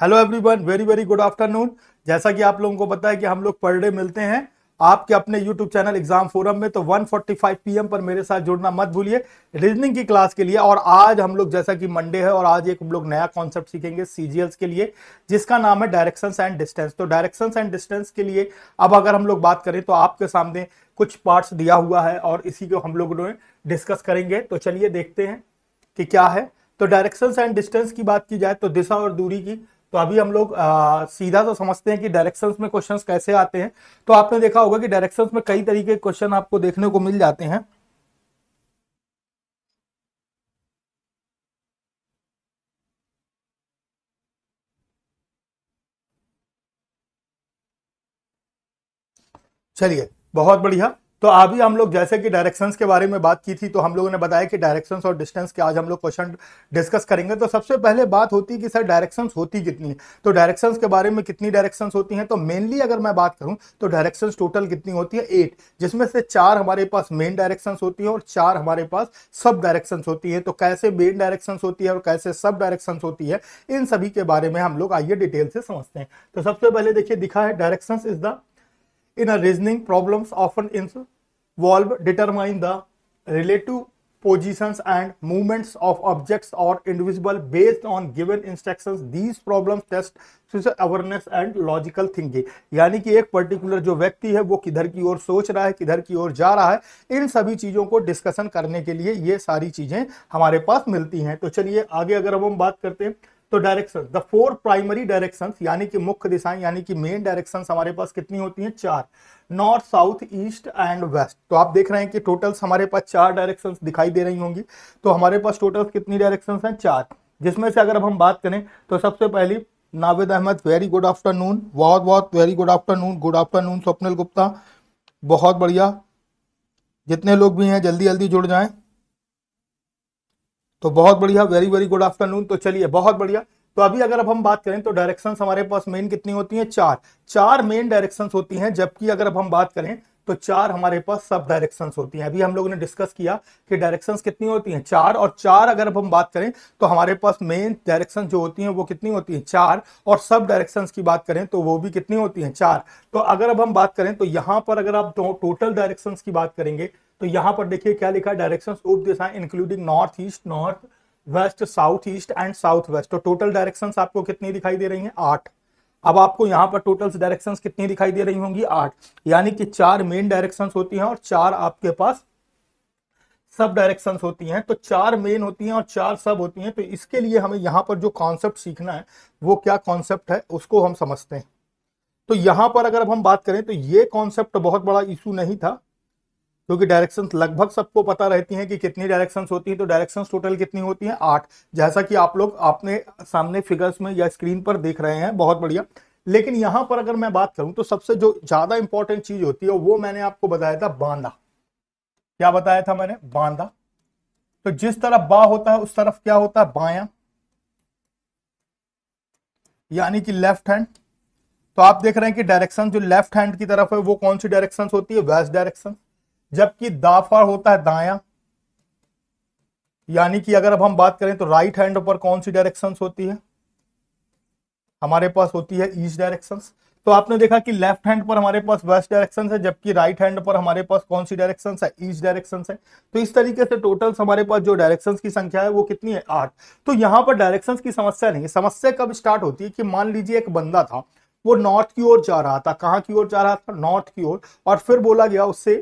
Hello everyone very very good afternoon जैसा कि आप लोगों को पता है कि हम लोग पर डे मिलते हैं आपके अपने यूट्यूब चैनल एग्जाम फोरम में तो 1:45 पीएम पर मेरे साथ जुड़ना मत भूलिए रीजनिंग की क्लास के लिए और आज हम लोग जैसा कि मंडे है और आज एक हम लोग नया कॉन्सेप्ट सीखेंगे सीजीएल्स के लिए जिसका नाम है डायरेक्शंस एंड डिस्टेंस तो डायरेक्शन एंड डिस्टेंस के लिए अब अगर हम लोग बात करें तो आपके सामने कुछ पार्ट्स दिया हुआ है और इसी को हम लोग डिस्कस करेंगे तो चलिए देखते हैं कि क्या है तो डायरेक्शन एंड डिस्टेंस की बात की जाए तो दिशा और दूरी की तो अभी हम लोग आ, सीधा तो समझते हैं कि डायरेक्शंस में क्वेश्चंस कैसे आते हैं तो आपने देखा होगा कि डायरेक्शंस में कई तरीके के क्वेश्चन आपको देखने को मिल जाते हैं चलिए बहुत बढ़िया तो अभी हम लोग जैसे कि डायरेक्शंस के बारे में बात की थी तो हम लोगों ने बताया कि डायरेक्शंस और डिस्टेंस के आज हम लोग क्वेश्चन डिस्कस करेंगे तो सबसे पहले बात होती है कि सर डायरेक्शंस होती कितनी है तो डायरेक्शंस के बारे में कितनी डायरेक्शंस होती हैं तो मेनली अगर मैं बात करूं तो डायरेक्शंस टोटल कितनी होती है एट जिसमें से चार हमारे पास मेन डायरेक्शन होती है और चार हमारे पास सब डायरेक्शन होती है तो कैसे मेन डायरेक्शन होती है और कैसे सब डायरेक्शन होती है इन सभी के बारे में हम लोग आइए डिटेल से समझते हैं तो सबसे पहले देखिए दिखा है direction is the in a reasoning problems often involve determine the relative positions and movements of objects or individual based on given instructions these problems test social awareness and logical thinking yani ki ek particular jo vyakti hai wo kidhar ki or soch raha hai kidhar ki or ja raha hai in sabhi cheezon ko discussion karne ke liye ye sari cheeze hamare paas milti hain to chaliye aage agar hum baat karte hain तो direction the four primary direction यानी कि मुख्य दिशाएं यानी कि main direction हमारे पास कितनी होती हैं चार north south east and west तो आप देख रहे हैं कि टोटल्स हमारे पास चार डायरेक्शन दिखाई दे रही होंगी तो हमारे पास टोटल कितनी डायरेक्शन हैं चार जिसमें से अगर हम बात करें तो सबसे पहली Naved Ahmad very good afternoon बहुत बहुत very good afternoon good afternoon Swapnil Gupta बहुत बढ़िया जितने लोग भी हैं जल्दी जल्दी जुड़ जाएं तो बहुत बढ़िया वेरी वेरी गुड आफ्टरनून तो चलिए बहुत बढ़िया तो अभी अगर अब हम बात करें तो डायरेक्शन हमारे पास मेन कितनी होती हैं चार चार मेन डायरेक्शन होती हैं जबकि अगर अब हम बात करें तो चार हमारे पास सब डायरेक्शंस होती हैं अभी हम लोगों ने डिस्कस किया कि डायरेक्शंस कितनी होती हैं चार और चार अगर हम बात करें तो हमारे पास मेन डायरेक्शन जो होती हैं वो कितनी होती हैं चार और सब डायरेक्शंस की बात करें तो वो भी कितनी होती हैं चार तो अगर अब हम बात करें तो यहां पर अगर आप टोटल डायरेक्शंस की बात करेंगे तो यहां पर देखिए क्या लिखा है डायरेक्शन ऑफ दिशा including north east north west south east and south west तो टोटल डायरेक्शन आपको कितनी दिखाई दे रही है आठ अब आपको यहाँ पर टोटल डायरेक्शन कितनी दिखाई दे रही होंगी आठ यानी कि चार मेन डायरेक्शन होती हैं और चार आपके पास सब डायरेक्शन होती हैं तो चार मेन होती हैं और चार सब होती हैं तो इसके लिए हमें यहाँ पर जो कॉन्सेप्ट सीखना है वो क्या कॉन्सेप्ट है उसको हम समझते हैं तो यहां पर अगर हम बात करें तो ये कॉन्सेप्ट बहुत बड़ा इशू नहीं था क्योंकि डायरेक्शन लगभग सबको पता रहती हैं कि कितनी डायरेक्शन होती हैं तो डायरेक्शन टोटल कितनी होती हैं आठ जैसा कि आप लोग अपने सामने फिगर्स में या स्क्रीन पर देख रहे हैं बहुत बढ़िया लेकिन यहां पर अगर मैं बात करूं तो सबसे जो ज़्यादा इंपॉर्टेंट चीज़ होती है वो मैंने आपको बताया था बांदा क्या बताया था मैंने बांदा तो जिस तरफ बा होता है उस तरफ क्या होता है बाया यानी कि लेफ्ट हैंड तो आप देख रहे हैं कि डायरेक्शन जो लेफ्ट हैंड की तरफ है वो कौन सी डायरेक्शन होती है वेस्ट डायरेक्शन जबकि दाफा होता है दाया यानी कि अगर अब हम बात करें तो राइट हैंड पर कौन सी डायरेक्शन होती है हमारे पास होती है ईस्ट डायरेक्शन तो आपने देखा कि लेफ्ट हैंड पर हमारे पास वेस्ट डायरेक्शन है जबकि राइट हैंड पर हमारे पास कौन सी डायरेक्शन है ईस्ट डायरेक्शन है तो इस तरीके से टोटल हमारे पास जो डायरेक्शन की संख्या है वो कितनी है आठ तो यहां पर डायरेक्शन की समस्या नहीं है समस्या कब स्टार्ट होती है कि मान लीजिए एक बंदा था वो नॉर्थ की ओर जा रहा था कहां की ओर जा रहा था नॉर्थ की ओर और फिर बोला गया उससे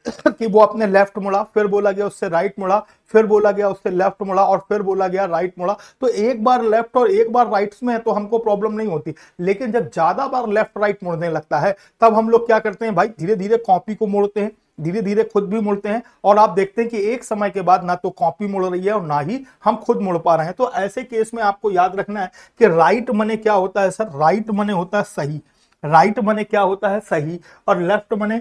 कि वो अपने लेफ्ट मुड़ा फिर बोला गया उससे राइट मुड़ा फिर बोला गया उससे लेफ्ट मुड़ा और फिर बोला गया राइट मुड़ा तो एक बार लेफ्ट और एक बार राइट में है तो हमको प्रॉब्लम नहीं होती लेकिन जब ज्यादा बार लेफ्ट राइट मुड़ने लगता है तब हम लोग क्या करते हैं भाई धीरे धीरे कॉपी को मोड़ते हैं धीरे धीरे खुद भी मुड़ते हैं और आप देखते हैं कि एक समय के बाद ना तो कॉपी मुड़ रही है और ना ही हम खुद मुड़ पा रहे हैं तो ऐसे केस में आपको याद रखना है कि राइट मने क्या होता है सर राइट मने होता है सही राइट मने क्या होता है सही और लेफ्ट मने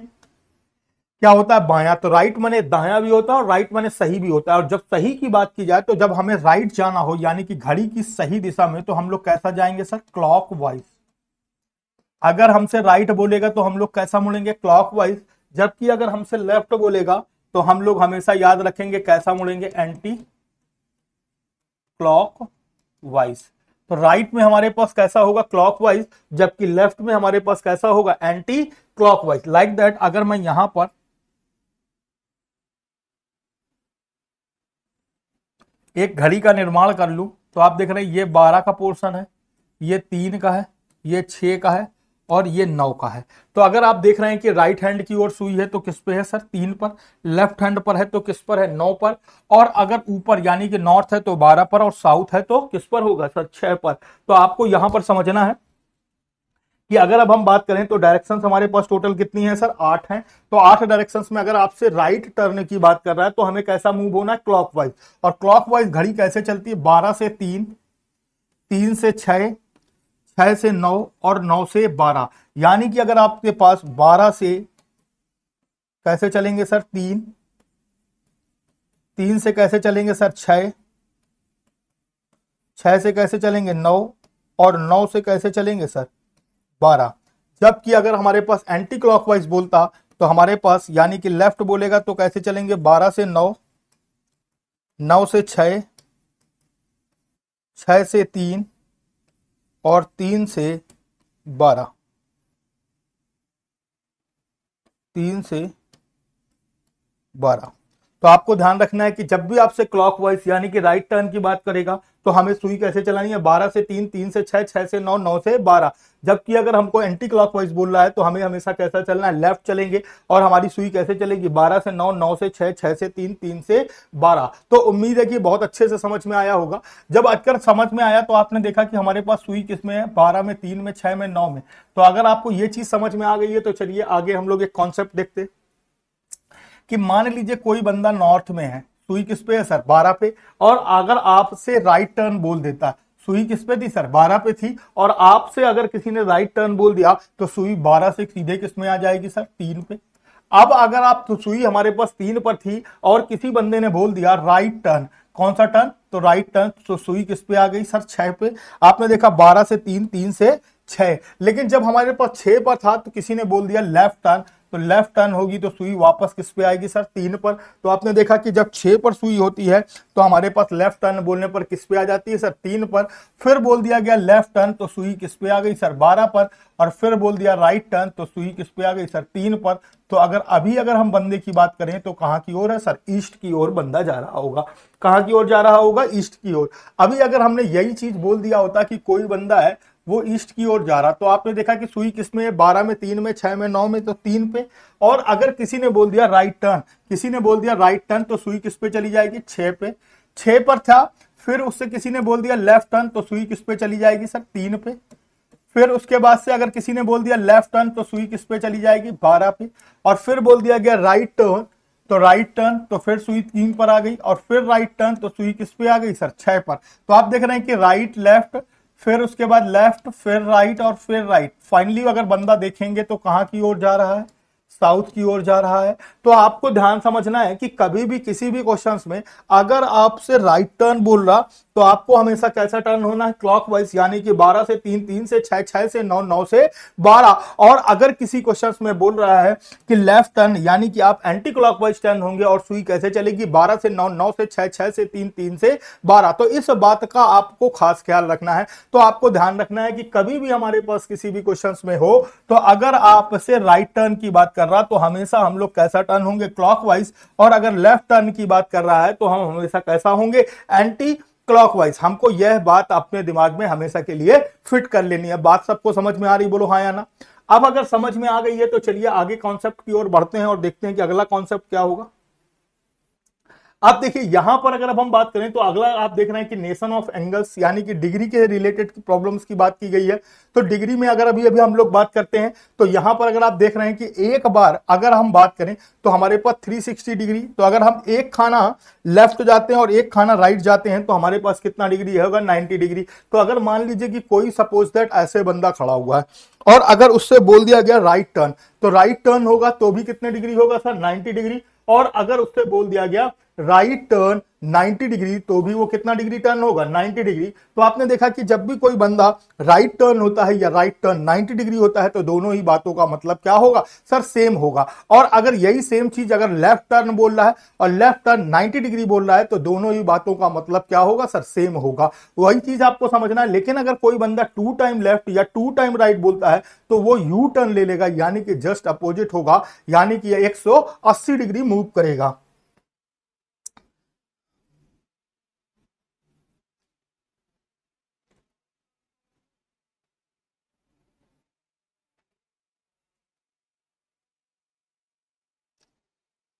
क्या होता है बाया तो राइट मने दाया भी होता है और राइट मने सही भी होता है और जब सही की बात की जाए तो जब हमें राइट जाना हो यानी कि घड़ी की सही दिशा में तो हम लोग कैसा जाएंगे सर क्लॉक वाइज अगर हमसे राइट बोलेगा तो हम लोग कैसा मुड़ेंगे क्लॉक वाइज जबकि अगर हमसे लेफ्ट बोलेगा तो हम लोग हमेशा याद रखेंगे कैसा मुड़ेंगे एंटी क्लॉक वाइज तो राइट में हमारे पास कैसा होगा क्लॉक वाइज जबकि लेफ्ट में हमारे पास कैसा होगा anticlockwise like that अगर मैं यहां पर एक घड़ी का निर्माण कर लूं तो आप देख रहे हैं ये बारह का पोर्शन है ये तीन का है ये छ का है और ये नौ का है तो अगर आप देख रहे हैं कि राइट हैंड की ओर सुई है तो किस पे है सर तीन पर लेफ्ट हैंड पर है तो किस पर है नौ पर और अगर ऊपर यानी कि नॉर्थ है तो बारह पर और साउथ है तो किस पर होगा सर छह पर तो आपको यहां पर समझना है कि अगर अब हम बात करें तो डायरेक्शंस हमारे पास टोटल कितनी है सर आठ हैं तो आठ डायरेक्शंस में अगर आपसे राइट टर्न की बात कर रहा है तो हमें कैसा मूव होना है क्लॉकवाइज और क्लॉकवाइज घड़ी कैसे चलती है बारह से तीन तीन से छ छह से नौ और नौ से बारह यानी कि अगर आपके पास बारह से कैसे चलेंगे सर तीन तीन से कैसे चलेंगे सर छ से कैसे चलेंगे नौ और नौ से कैसे चलेंगे सर बारह जबकि अगर हमारे पास एंटी क्लॉकवाइज बोलता तो हमारे पास यानी कि लेफ्ट बोलेगा तो कैसे चलेंगे बारह से नौ नौ से छ छह से तीन और तीन से बारह तीन से बारह तो आपको ध्यान रखना है कि जब भी आपसे क्लॉक वाइज यानी कि राइट टर्न की बात करेगा तो हमें सुई कैसे चलानी है बारह से तीन तीन से छह छह से नौ नौ से बारह जबकि अगर हमको एंटी क्लॉक वाइज बोल रहा है तो हमें हमेशा कैसा चलना है लेफ्ट चलेंगे और हमारी सुई कैसे चलेगी बारह से नौ नौ से छह छह से तीन तीन से बारह तो उम्मीद है कि बहुत अच्छे से समझ में आया होगा जब अटकर समझ में आया तो आपने देखा कि हमारे पास सुई किस में है बारह में तीन में छह में नौ में तो अगर आपको ये चीज समझ में आ गई है तो चलिए आगे हम लोग एक कॉन्सेप्ट देखते हैं कि मान लीजिए कोई बंदा नॉर्थ में है सुई किस पे है सर बारह पे और अगर आपसे राइट टर्न बोल देता सुई किस पे थी सर बारह पे थी और आपसे अगर किसी ने राइट टर्न बोल दिया तो सुई बारह से सीधे किस में आ जाएगी सर तीन पे अब अगर आप तो सुई हमारे पास तीन पर थी और किसी बंदे ने बोल दिया राइट टर्न कौन सा टर्न तो राइट टर्न तो सुई किस पे आ गई सर छह पे आपने देखा बारह से तीन तीन से छह लेकिन जब हमारे पास छह पर था तो किसी ने बोल दिया लेफ्ट टर्न तो लेफ्ट टर्न होगी तो सुई वापस किस पे आएगी सर तीन पर तो आपने देखा कि जब छह पर सुई होती है तो हमारे पास लेफ्ट टर्न बोलने पर किस पे आ जाती है सर तीन पर फिर बोल दिया गया लेफ्ट टर्न तो सुई किस पे आ गई सर बारह पर और फिर बोल दिया राइट टर्न तो सुई किस पे आ गई सर तीन पर तो अगर अभी अगर हम बंदे की बात करें तो कहाँ की ओर है सर ईस्ट की ओर बंदा जा रहा होगा कहाँ की ओर जा रहा होगा ईस्ट की ओर अभी अगर हमने यही चीज बोल दिया होता कि कोई बंदा है वो ईस्ट की ओर जा रहा तो आपने देखा कि सुई किस में बारह में तीन में छह में नौ में तो तीन पे और अगर किसी ने बोल दिया राइट टर्न किसी ने बोल दिया राइट टर्न तो सुई किस पे चली जाएगी छह पे छह पर था फिर उससे किसी ने बोल दिया लेफ्ट टर्न तो सुई किस पे चली जाएगी सर तीन पे फिर उसके बाद से अगर किसी ने बोल दिया लेफ्ट टर्न तो सुई किस पे चली जाएगी बारह पे और फिर बोल दिया गया राइट टर्न तो राइट टर्न तो फिर सुई तीन पर आ गई और फिर राइट टर्न तो सुई किस पे आ गई सर छह पर तो आप देख रहे हैं कि राइट लेफ्ट फिर उसके बाद लेफ्ट फिर राइट और फिर राइट फाइनली अगर बंदा देखेंगे तो कहाँ की ओर जा रहा है साउथ की ओर जा रहा है तो आपको ध्यान समझना है कि कभी भी किसी भी क्वेश्चन में अगर आपसे राइट टर्न बोल रहा तो आपको हमेशा कैसा टर्न होना है क्लॉक वाइज यानी कि 12 से 3 3 से 6 6 से 9 9 से 12 और अगर किसी क्वेश्चन में बोल रहा है कि लेफ्ट टर्न यानी कि आप एंटी क्लॉक वाइज टर्न होंगे और सुई कैसे चलेगी 12 से 9 9 से 6 6 से 3 3 से 12 तो इस बात का आपको खास ख्याल रखना है तो आपको ध्यान रखना है कि कभी भी हमारे पास किसी भी क्वेश्चन में हो तो अगर आपसे राइट टर्न की बात कर रहा तो हमेशा हम लोग कैसा टर्न होंगे क्लॉक और अगर लेफ्ट टर्न की बात कर रहा है तो हम हमेशा कैसा होंगे एंटी क्लॉक हमको यह बात अपने दिमाग में हमेशा के लिए फिट कर लेनी है बात सबको समझ में आ रही बोलो हाँ या ना अब अगर समझ में आ गई है तो चलिए आगे कॉन्सेप्ट की ओर बढ़ते हैं और देखते हैं कि अगला कॉन्सेप्ट क्या होगा आप देखिए यहां पर अगर अब हम बात करें तो अगला आप देख रहे हैं कि नेशन ऑफ एंगल्स यानी कि डिग्री के रिलेटेड प्रॉब्लम्स की बात की गई है तो डिग्री में अगर अभी अभी हम लोग बात करते हैं तो यहां पर अगर आप देख रहे हैं कि एक बार अगर हम बात करें तो हमारे पास 360 डिग्री तो अगर हम एक खाना लेफ्ट जाते हैं और एक खाना राइट जाते हैं तो हमारे पास कितना डिग्री होगा नाइनटी डिग्री तो अगर मान लीजिए कि कोई सपोज दैट ऐसे बंदा खड़ा हुआ है और अगर उससे बोल दिया गया राइट टर्न तो राइट टर्न होगा तो भी कितने डिग्री होगा सर नाइनटी डिग्री और अगर उससे बोल दिया गया राइट टर्न 90 डिग्री तो भी वो कितना डिग्री टर्न होगा 90 डिग्री तो आपने देखा कि जब भी कोई बंदा राइट टर्न होता है या राइट टर्न 90 डिग्री होता है तो दोनों ही बातों का मतलब क्या होगा सर सेम होगा और अगर यही सेम चीज अगर लेफ्ट टर्न बोल रहा है और लेफ्ट टर्न 90 डिग्री बोल रहा है तो दोनों ही बातों का मतलब क्या होगा सर सेम होगा वही चीज आपको समझना है लेकिन अगर कोई बंदा टू टाइम लेफ्ट या टू टाइम राइट बोलता है तो वो यू टर्न ले लेगा यानी कि जस्ट अपोजिट होगा यानी कि एक डिग्री मूव करेगा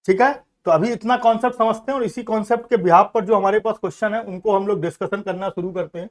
ठीक है तो अभी इतना कॉन्सेप्ट समझते हैं और इसी कॉन्सेप्ट के बिहार पर जो हमारे पास क्वेश्चन है उनको हम लोग डिस्कशन करना शुरू करते हैं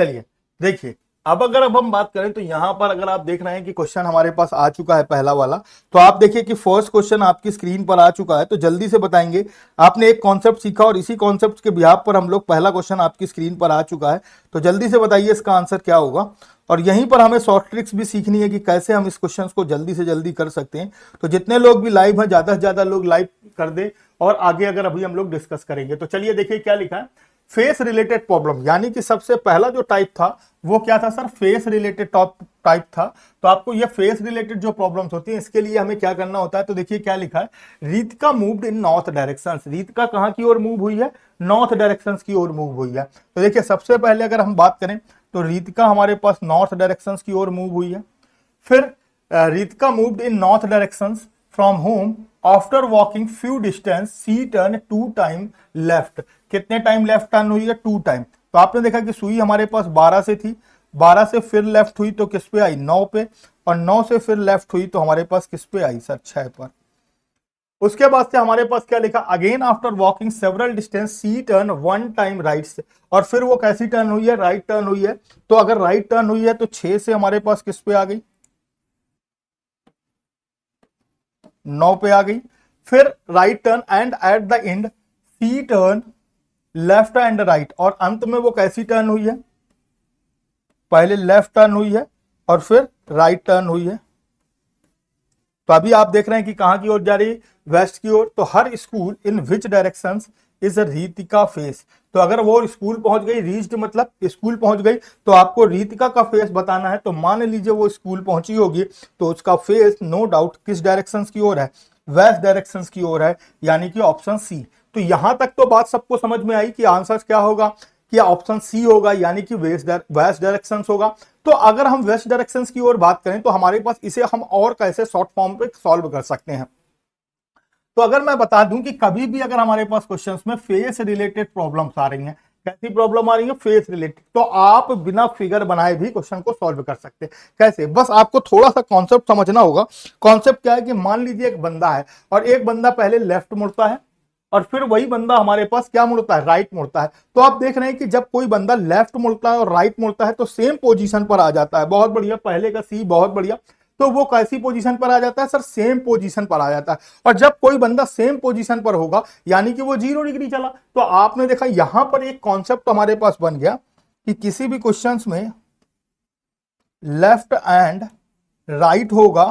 चलिए देखिए अब अगर अब हम बात करें तो यहां पर अगर आप देख रहे हैं कि क्वेश्चन हमारे पास आ चुका है पहला वाला तो आप देखिए कि फर्स्ट क्वेश्चन आपकी स्क्रीन पर आ चुका है तो जल्दी से बताएंगे आपने एक कॉन्सेप्ट सीखा और इसी कॉन्सेप्ट के बिहार पर हम लोग पहला क्वेश्चन आपकी स्क्रीन पर आ चुका है तो जल्दी से बताइए इसका आंसर क्या होगा और यहीं पर हमें शॉर्ट ट्रिक्स भी सीखनी है कि कैसे हम इस क्वेश्चन को जल्दी से जल्दी कर सकते हैं तो जितने लोग भी लाइव है ज्यादा से ज्यादा लोग लाइव कर दे और आगे अगर अभी हम लोग डिस्कस करेंगे तो चलिए देखिए क्या लिखा है फेस रिलेटेड प्रॉब्लम यानी कि सबसे पहला जो टाइप था वो क्या था sir face related top type था तो आपको ये फेस रिलेटेड जो प्रॉब्लम्स होती हैं इसके लिए हमें क्या करना होता है तो देखिए क्या लिखा है का मूव्ड इन नॉर्थ डायरेक्शंस का कहाँ की ओर मूव हुई है नॉर्थ डायरेक्शंस की ओर मूव हुई है तो देखिए सबसे पहले अगर हम बात करें तो का हमारे पास नॉर्थ डायरेक्शंस की ओर मूव हुई है फिर का moved in north directions from home after walking few distance she turn two time left कितने टाइम लेफ्ट टर्न हुई है टू टाइम तो आपने देखा कि सुई हमारे पास बारह से थी बारह से फिर लेफ्ट हुई तो किस पे आई नौ पे और नौ से फिर लेफ्ट हुई तो हमारे पास किस पे आई सर छह पर उसके बाद से हमारे पास क्या लिखा again after walking several distance she turn one time right से और फिर वो कैसी टर्न हुई है राइट टर्न हुई है तो अगर राइट टर्न हुई है तो छह से हमारे पास किस पे आ गई नौ पे आ गई फिर right turn and at the end she turn left and right और अंत में वो कैसी टर्न हुई है पहले लेफ्ट टर्न हुई है और फिर राइट टर्न हुई है तो अभी आप देख रहे हैं कि कहां की ओर जा रही वेस्ट की ओर तो her school in which direction is Ritika face तो अगर वो स्कूल पहुंच गई रीच्ड मतलब स्कूल पहुंच गई तो आपको रीतिका का फेस बताना है तो मान लीजिए वो स्कूल पहुंची होगी तो उसका फेस नो डाउट किस डायरेक्शन की ओर है वेस्ट डायरेक्शन की ओर है यानी कि ऑप्शन सी तो यहां तक तो बात सबको समझ में आई कि आंसर क्या होगा कि ऑप्शन सी होगा यानी कि वेस्ट वेस्ट डायरेक्शन होगा तो अगर हम वेस्ट डायरेक्शन की ओर बात करें तो हमारे पास इसे हम और कैसे शॉर्ट फॉर्म पे सॉल्व कर सकते हैं तो अगर मैं बता दूं कि कभी भी अगर हमारे पास क्वेश्चंस में फेस रिलेटेड प्रॉब्लम्स आ रही हैं कैसी प्रॉब्लम आ रही है फेस रिलेटेड तो आप बिना फिगर बनाए भी क्वेश्चन को सॉल्व कर सकते हैं कैसे बस आपको थोड़ा सा कॉन्सेप्ट समझना होगा कॉन्सेप्ट क्या है कि मान लीजिए एक बंदा है और एक बंदा पहले लेफ्ट मुड़ता है और फिर वही बंदा हमारे पास क्या मुड़ता है राइट मुड़ता है तो आप देख रहे हैं कि जब कोई बंदा लेफ्ट मुड़ता है और राइट मुड़ता है तो सेम पोजीशन पर आ जाता है बहुत बढ़िया पहले का सी बहुत बढ़िया तो वो कैसी पोजीशन पर आ जाता है सर सेम पोजीशन पर आ जाता है और जब कोई बंदा सेम पोजीशन पर होगा यानी कि वो जीरो डिग्री चला तो आपने देखा यहां पर एक कॉन्सेप्ट हमारे पास बन गया कि किसी भी क्वेश्चन में लेफ्ट एंड राइट होगा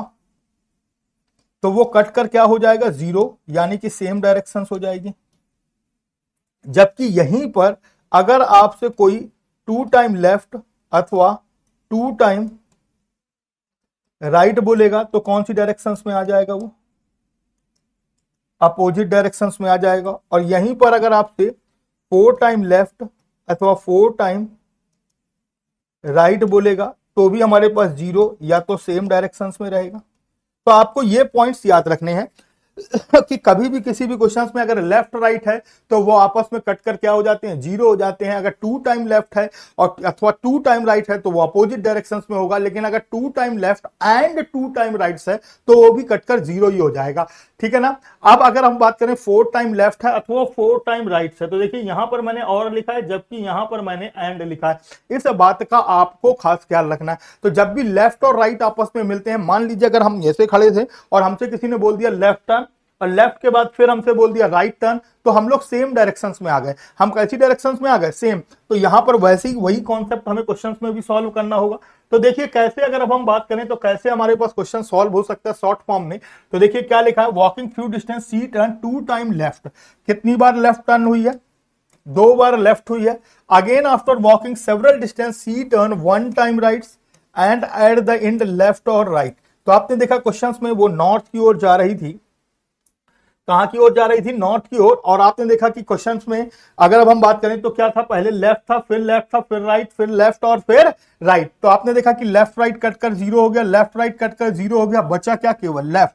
तो वो कट कर क्या हो जाएगा जीरो यानी कि सेम डायरेक्शन हो जाएगी जबकि यहीं पर अगर आपसे कोई टू टाइम लेफ्ट अथवा टू टाइम राइट बोलेगा तो कौन सी डायरेक्शंस में आ जाएगा वो अपोजिट डायरेक्शंस में आ जाएगा और यहीं पर अगर आपसे फोर टाइम लेफ्ट अथवा फोर टाइम राइट बोलेगा तो भी हमारे पास जीरो या तो सेम डायरेक्शंस में रहेगा तो आपको ये पॉइंट्स याद रखने हैं कि कभी भी किसी भी क्वेश्चन में अगर लेफ्ट राइट है तो वो आपस में कट कर क्या हो जाते हैं जीरो हो जाते हैं अगर टू टाइम लेफ्ट है और अथवा टू टाइम राइट है तो वो अपोजिट डायरेक्शन में होगा लेकिन अगर two time left and two time right है तो वो भी कटकर जीरो ही हो जाएगा ठीक है ना अब अगर हम बात करें फोर टाइम लेफ्ट है अथवा फोर टाइम राइट है तो देखिए यहां पर मैंने और लिखा है जबकि यहां पर मैंने एंड लिखा है इस बात का आपको खास ख्याल रखना है तो जब भी लेफ्ट और राइट आपस में मिलते हैं मान लीजिए अगर हम ऐसे खड़े थे और हमसे किसी ने बोल दिया लेफ्ट टर्न और लेफ्ट के बाद फिर हमसे बोल दिया राइट टर्न तो हम लोग सेम डायरेक्शन में आ गए हम कैसी डायरेक्शन में आ गए सेम तो यहां पर वैसे ही वही कॉन्सेप्ट हमें क्वेश्चन में भी सॉल्व करना होगा तो देखिए कैसे अगर अब हम बात करें तो कैसे हमारे पास क्वेश्चन सॉल्व हो सकता है शॉर्ट फॉर्म में तो देखिए क्या लिखा है walking few distance she turn two time left कितनी बार लेफ्ट टर्न हुई है दो बार लेफ्ट हुई है again after walking several distance she turn one time right and at the end left और राइट तो आपने देखा क्वेश्चंस में वो नॉर्थ की ओर जा रही थी कहां की ओर जा रही थी नॉर्थ की ओर और आपने देखा कि क्वेश्चन में अगर अब हम बात करें तो क्या था पहले लेफ्ट था फिर लेफ्ट था फिर राइट फिर लेफ्ट और फिर राइट तो आपने देखा कि लेफ्ट राइट कट कर जीरो हो गया लेफ्ट राइट कट कर जीरो हो गया बचा क्या केवल लेफ्ट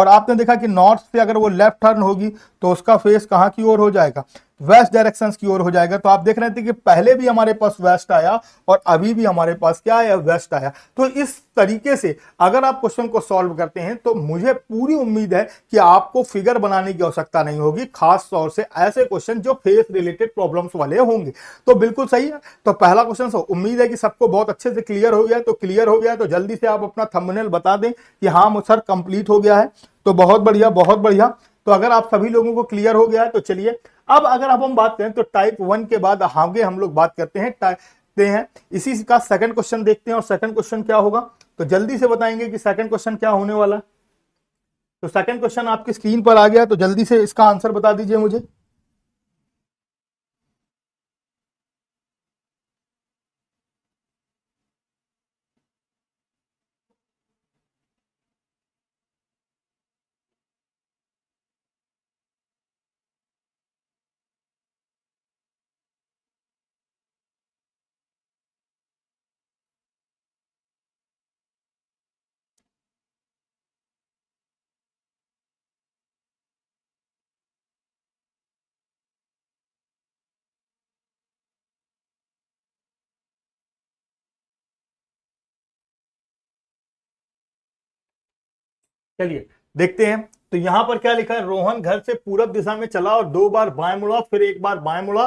और आपने देखा कि नॉर्थ से अगर वो लेफ्ट टर्न होगी तो उसका फेस कहाँ की ओर हो जाएगा वेस्ट डायरेक्शंस की ओर हो जाएगा तो आप देख रहे थे कि पहले भी हमारे पास वेस्ट आया और अभी भी हमारे पास क्या आया वेस्ट आया तो इस तरीके से अगर आप क्वेश्चन को सॉल्व करते हैं तो मुझे पूरी उम्मीद है कि आपको फिगर बनाने की आवश्यकता नहीं होगी खास तौर से ऐसे क्वेश्चन जो फेस रिलेटेड प्रॉब्लम्स वाले होंगे तो बिल्कुल सही है तो पहला क्वेश्चन उम्मीद है कि सबको बहुत अच्छे से क्लियर हो गया तो क्लियर हो गया तो जल्दी से आप अपना थंबनेल बता दें कि हाँ सर कंप्लीट हो गया है तो बहुत बढ़िया बहुत बढ़िया तो अगर आप सभी लोगों को क्लियर हो गया है तो चलिए अब अगर अब हम बात करें तो टाइप वन के बाद आगे हम लोग बात करते हैं करते हैं इसी का सेकंड क्वेश्चन देखते हैं और सेकंड क्वेश्चन क्या होगा तो जल्दी से बताएंगे कि सेकंड क्वेश्चन क्या होने वाला तो सेकंड क्वेश्चन आपकी स्क्रीन पर आ गया तो जल्दी से इसका आंसर बता दीजिए मुझे चलिए देखते हैं तो यहां पर क्या लिखा है रोहन घर से पूरब दिशा में चला और दो बार बाएं मुड़ा फिर एक बार बाएं मुड़ा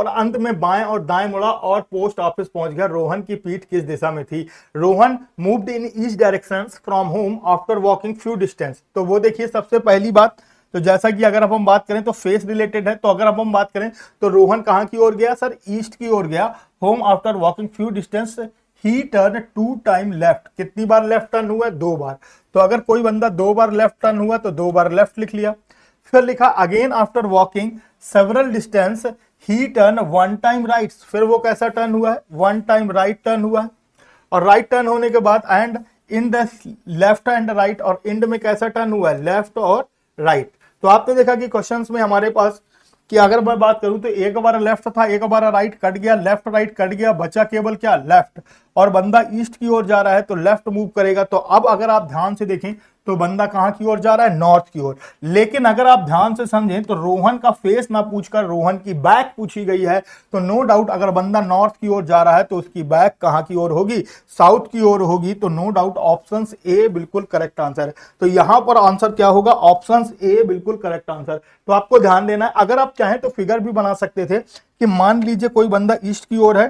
और अंत में बाएं और दाएं मुड़ा और पोस्ट ऑफिस पहुंच गया रोहन की पीठ किस दिशा में थी Rohan moved in each direction from home after walking few distance तो वो देखिए सबसे पहली बात तो जैसा कि अगर हम बात करें तो फेस रिलेटेड है तो अगर अब हम बात करें तो रोहन कहाँ की ओर गया सर ईस्ट की ओर गया home after walking few distance he turn two time left कितनी बार लेफ्ट टर्न हुआ है दो बार तो अगर कोई बंदा दो बार लेफ्ट टर्न हुआ तो दो बार लेफ्ट लिख लिया फिर लिखा again after walking several distance he turn one time right फिर वो कैसा टर्न हुआ है वन टाइम राइट टर्न हुआ है और राइट right टर्न होने के बाद and in the left and right और इंड में कैसा टर्न हुआ है लेफ्ट और राइट right. तो आपने देखा कि क्वेश्चंस में हमारे पास कि अगर मैं बात करूं तो एक बार लेफ्ट था एक बार राइट कट गया लेफ्ट राइट कट गया बचा केवल क्या लेफ्ट और बंदा ईस्ट की ओर जा रहा है तो लेफ्ट मूव करेगा तो अब अगर आप ध्यान से देखें तो बंदा कहां की ओर जा रहा है नॉर्थ की ओर लेकिन अगर आप ध्यान से समझें तो रोहन का फेस ना पूछकर रोहन की बैक पूछी गई है तो नो डाउट अगर बंदा नॉर्थ की ओर जा रहा है तो उसकी बैक कहां की ओर होगी साउथ की ओर होगी तो नो डाउट ऑप्शन ए बिल्कुल करेक्ट आंसर है तो यहां पर आंसर क्या होगा ऑप्शन ए बिल्कुल करेक्ट आंसर तो आपको ध्यान देना है अगर आप चाहें तो फिगर भी बना सकते थे कि मान लीजिए कोई बंदा ईस्ट की ओर है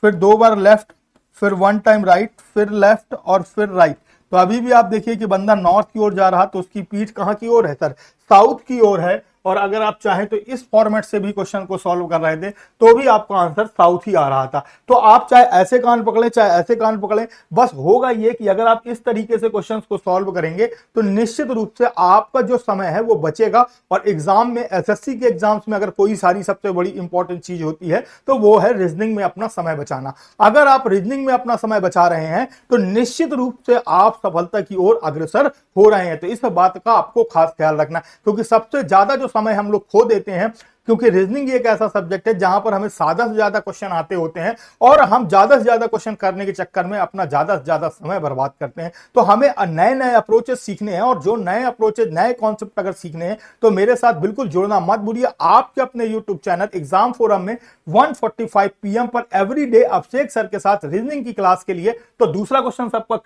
फिर दो बार लेफ्ट फिर वन टाइम राइट फिर लेफ्ट और फिर राइट तो अभी भी आप देखिए कि बंदा नॉर्थ की ओर जा रहा तो उसकी पीठ कहाँ की ओर है सर साउथ की ओर है और अगर आप चाहें तो इस फॉर्मेट से भी क्वेश्चन को सॉल्व कर रहे थे तो भी आपका आंसर साउथ ही आ रहा था तो आप चाहे ऐसे कान पकड़ें चाहे ऐसे कान पकड़ें बस होगा ये कि अगर आप इस तरीके से क्वेश्चन को सॉल्व करेंगे तो निश्चित रूप से आपका जो समय है वो बचेगा और एग्जाम में एस के एग्जाम्स में अगर कोई सारी सबसे बड़ी इंपॉर्टेंट चीज होती है तो वो है रीजनिंग में अपना समय बचाना अगर आप रीजनिंग में अपना समय बचा रहे हैं तो निश्चित रूप से आप सफलता की ओर अग्रसर हो रहे हैं तो इस बात का आपको खास ख्याल रखना क्योंकि सबसे ज्यादा जो समय हम लोग खो देते हैं क्योंकि रीजनिंग एक ऐसा सब्जेक्ट है जहां पर हमें ज्यादा से ज्यादा क्वेश्चन आते होते हैं और हम ज्यादा से ज्यादा क्वेश्चन करने के चक्कर में अपना ज्यादा से ज्यादा समय बर्बाद करते हैं तो हमें नए नए अप्रोचेस सीखने हैं और जो नए अप्रोचेस नए कॉन्सेप्ट अगर सीखने हैं तो मेरे साथ बिल्कुल जुड़ना मत भूलिए आपके अपने यूट्यूब चैनल एग्जाम फोरम में वन पीएम पर एवरी डे अभिषेक सर के साथ रीजनिंग की क्लास के लिए तो दूसरा क्वेश्चन सबका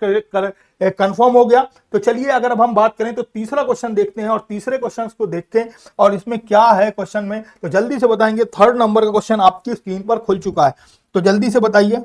कंफर्म हो गया तो चलिए अगर अब हम बात करें तो तीसरा क्वेश्चन देखते हैं और तीसरे क्वेश्चन को देखते हैं और इसमें क्या है क्वेश्चन में तो जल्दी से बताएंगे थर्ड नंबर का क्वेश्चन आपकी स्क्रीन पर खुल चुका है तो जल्दी से बताइए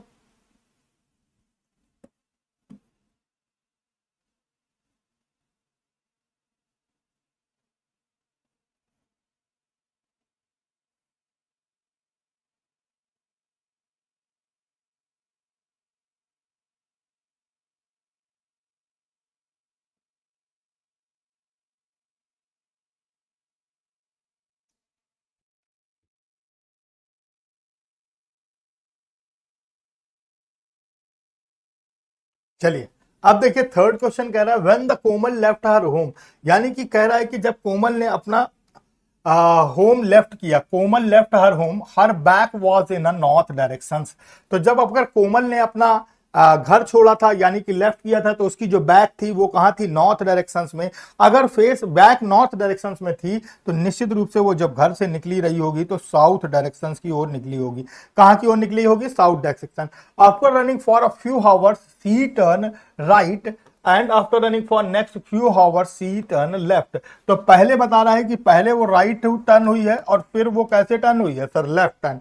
चलिए अब देखिए थर्ड क्वेश्चन कह रहा है when the Komal left her home यानी कि कह रहा है कि जब कोमल ने अपना होम लेफ्ट किया Komal left her home her back was in a north direction तो जब अगर कोमल ने अपना घर छोड़ा था यानी कि लेफ्ट किया था तो उसकी जो बैक थी वो कहाँ थी नॉर्थ डायरेक्शन में अगर फेस बैक नॉर्थ डायरेक्शन में थी तो निश्चित रूप से वो जब घर से निकली रही होगी तो साउथ डायरेक्शन की ओर निकली होगी कहाँ की ओर निकली होगी south direction after running for a few hours she turn right and after running for next few hour she turn left तो पहले बता रहा है कि पहले वो राइट right टर्न हुई है और फिर वो कैसे टर्न हुई है sir left turn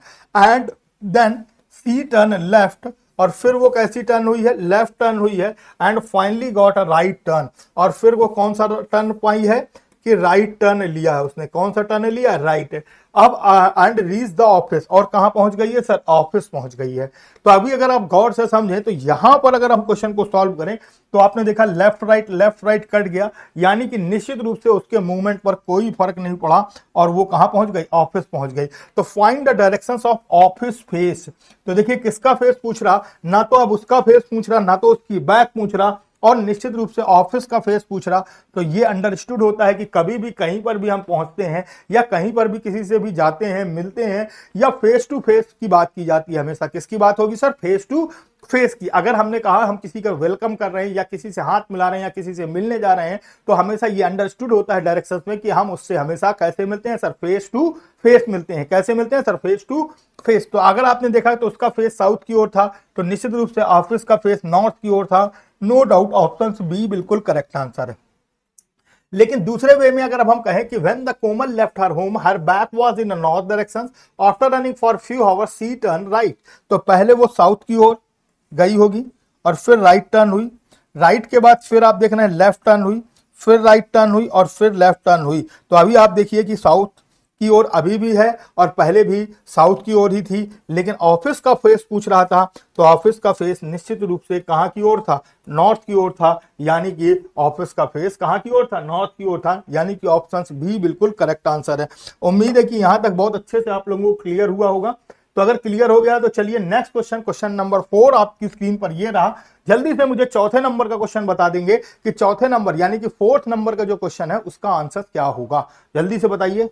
and then she turn left और फिर वो कैसी टर्न हुई है लेफ्ट टर्न हुई है and finally got a right turn और फिर वो कौन सा टर्न पाई है कि राइट टर्न लिया है उसने कौन सा टर्न लिया राइट अब एंड रीच द ऑफिस और कहां पहुंच गई है सर ऑफिस पहुंच गई है तो अभी अगर आप गौर से समझें तो यहां पर अगर हम क्वेश्चन को सॉल्व करें तो आपने देखा left right left right cut गया यानी कि निश्चित रूप से उसके मूवमेंट पर कोई फर्क नहीं पड़ा और वो कहां पहुंच गई ऑफिस पहुंच गई तो find the direction of office face तो देखिए किसका फेस पूछ रहा ना तो अब उसका फेस पूछ रहा ना तो उसकी बैक पूछ रहा और निश्चित रूप से ऑफिस का फेस पूछ रहा तो ये अंडरस्टूड होता है कि कभी भी कहीं पर भी हम पहुंचते हैं या कहीं पर भी किसी से भी जाते हैं मिलते हैं या फेस टू फेस की बात की जाती है हमेशा किसकी बात होगी सर फेस टू फेस की अगर हमने कहा हम किसी का वेलकम कर रहे हैं या किसी से हाथ मिला रहे हैं या किसी से मिलने जा रहे हैं तो हमेशा ये अंडरस्टूड होता है डायरेक्शन में कि हम उससे हमेशा कैसे मिलते हैं सर फेस टू फेस मिलते हैं कैसे मिलते हैं सर फेस टू फेस तो अगर आपने देखा तो उसका फेस साउथ की ओर था तो निश्चित रूप से ऑफिस का फेस नॉर्थ की ओर था नो डाउट ऑप्शन बी बिल्कुल करेक्ट आंसर है लेकिन दूसरे वे में अगर अब हम कहें कि when the Komal left her home her back was in north direction after running for few hours she turn right तो पहले वो साउथ की ओर गई होगी और फिर राइट टर्न हुई राइट के बाद फिर आप देख रहे हैं लेफ्ट टर्न हुई फिर राइट टर्न हुई और फिर लेफ्ट टर्न हुई तो अभी आप देखिए कि साउथ की ओर अभी भी है और पहले भी साउथ की ओर ही थी लेकिन ऑफिस का फेस पूछ रहा था तो ऑफिस का फेस निश्चित रूप से कहाँ की ओर था नॉर्थ की ओर था यानी कि ऑफिस का फेस कहाँ की ओर था नॉर्थ की ओर था यानी कि ऑप्शन भी बिल्कुल करेक्ट आंसर है उम्मीद है कि यहाँ तक बहुत अच्छे से आप लोगों को क्लियर हुआ होगा तो अगर क्लियर हो गया तो चलिए next question question number four आपकी स्क्रीन पर ये रहा जल्दी से मुझे चौथे नंबर का क्वेश्चन बता देंगे कि चौथे नंबर यानी कि फोर्थ नंबर का जो क्वेश्चन है उसका आंसर क्या होगा जल्दी से बताइए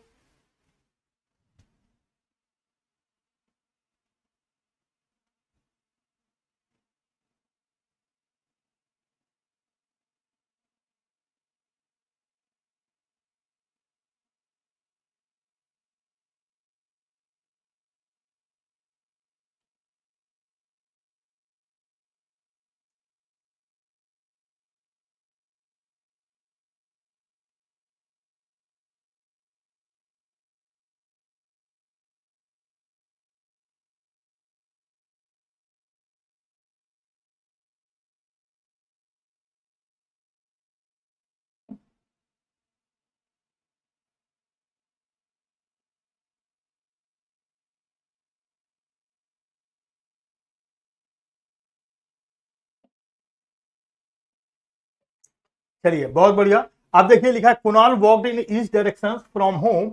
चलिए बहुत बढ़िया आप देखिए लिखा है Kunal walked in east direction from home